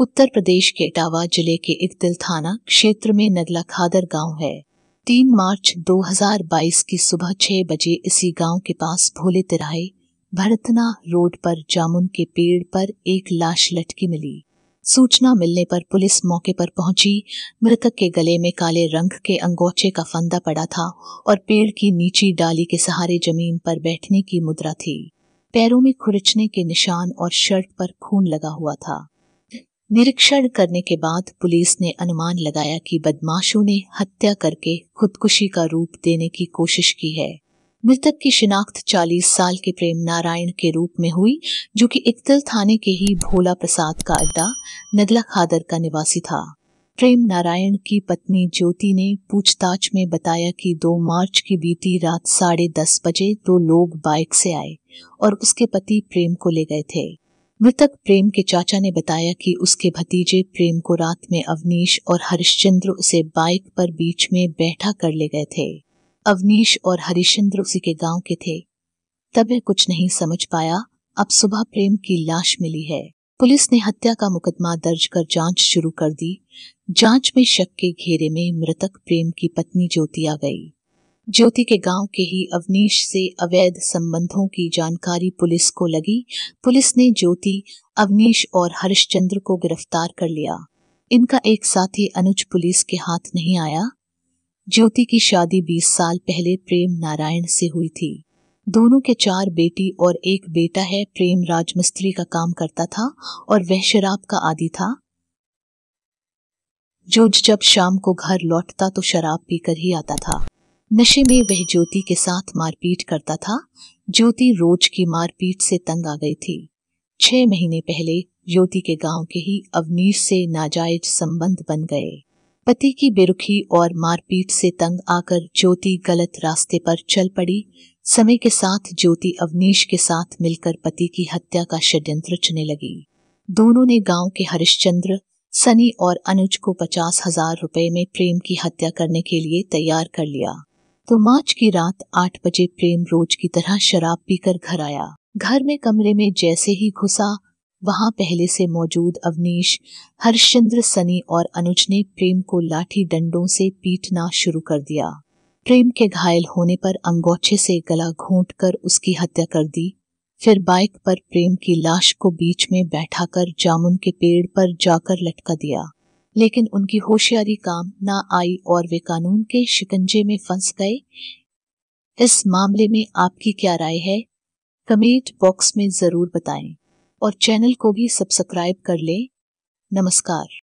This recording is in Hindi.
उत्तर प्रदेश के इटावा जिले के इकदिल थाना क्षेत्र में नगला खादर गांव है तीन मार्च 2022 की सुबह छह बजे इसी गांव के पास भोले तिराहे भरतना रोड पर जामुन के पेड़ पर एक लाश लटकी मिली सूचना मिलने पर पुलिस मौके पर पहुंची मृतक के गले में काले रंग के अंगोचे का फंदा पड़ा था और पेड़ की नीची डाली के सहारे जमीन पर बैठने की मुद्रा थी पैरों में खुरचने के निशान और शर्ट पर खून लगा हुआ था निरीक्षण करने के बाद पुलिस ने अनुमान लगाया कि बदमाशों ने हत्या करके खुदकुशी का रूप देने की कोशिश की है मृतक की शिनाख्त 40 साल के प्रेम नारायण के रूप में हुई जो कि इकतल थाने के ही भोला प्रसाद का अड्डा नगला खादर का निवासी था प्रेम नारायण की पत्नी ज्योति ने पूछताछ में बताया कि 2 मार्च की बीती रात साढ़े दस बजे दो लोग बाइक से आए और उसके पति प्रेम को ले गए थे मृतक प्रेम के चाचा ने बताया कि उसके भतीजे प्रेम को रात में अवनीश और हरिश्चंद्र उसे बाइक पर बीच में बैठा कर ले गए थे अवनीश और हरिश्चंद्र उसी के गांव के थे तब वह कुछ नहीं समझ पाया अब सुबह प्रेम की लाश मिली है पुलिस ने हत्या का मुकदमा दर्ज कर जांच शुरू कर दी जांच में शक के घेरे में मृतक प्रेम की पत्नी ज्योति आ गई ज्योति के गांव के ही अवनीश से अवैध संबंधों की जानकारी पुलिस को लगी पुलिस ने ज्योति अवनीश और हरिश्चंद्र को गिरफ्तार कर लिया इनका एक साथी अनुज पुलिस के हाथ नहीं आया ज्योति की शादी 20 साल पहले प्रेम नारायण से हुई थी दोनों के चार बेटी और एक बेटा है प्रेम राजमिस्त्री का काम करता था और वह शराब का आदि था जो जब शाम को घर लौटता तो शराब पीकर ही आता था नशे में वह ज्योति के साथ मारपीट करता था ज्योति रोज की मारपीट से तंग आ गई थी छह महीने पहले ज्योति के गांव के ही अवनीश से नाजायज संबंध बन गए पति की बेरुखी और मारपीट से तंग आकर ज्योति गलत रास्ते पर चल पड़ी समय के साथ ज्योति अवनीश के साथ मिलकर पति की हत्या का षड्यंत्र रचने लगी दोनों ने गांव के हरिश्चंद्र सनी और अनुज को पचास हजार रुपए में प्रेम की हत्या करने के लिए तैयार कर लिया तो मार्च की रात आठ बजे प्रेम रोज की तरह शराब पीकर घर आया घर में कमरे में जैसे ही घुसा वहां पहले से मौजूद अवनीश हरिश्चंद्र सनी और अनुज ने प्रेम को लाठी डंडों से पीटना शुरू कर दिया प्रेम के घायल होने पर अंगोछे से गला घोंट कर उसकी हत्या कर दी फिर बाइक पर प्रेम की लाश को बीच में बैठाकर जामुन के पेड़ पर जाकर लटका दिया लेकिन उनकी होशियारी काम ना आई और वे कानून के शिकंजे में फंस गए इस मामले में आपकी क्या राय है कमेंट बॉक्स में ज़रूर बताएं और चैनल को भी सब्सक्राइब कर लें नमस्कार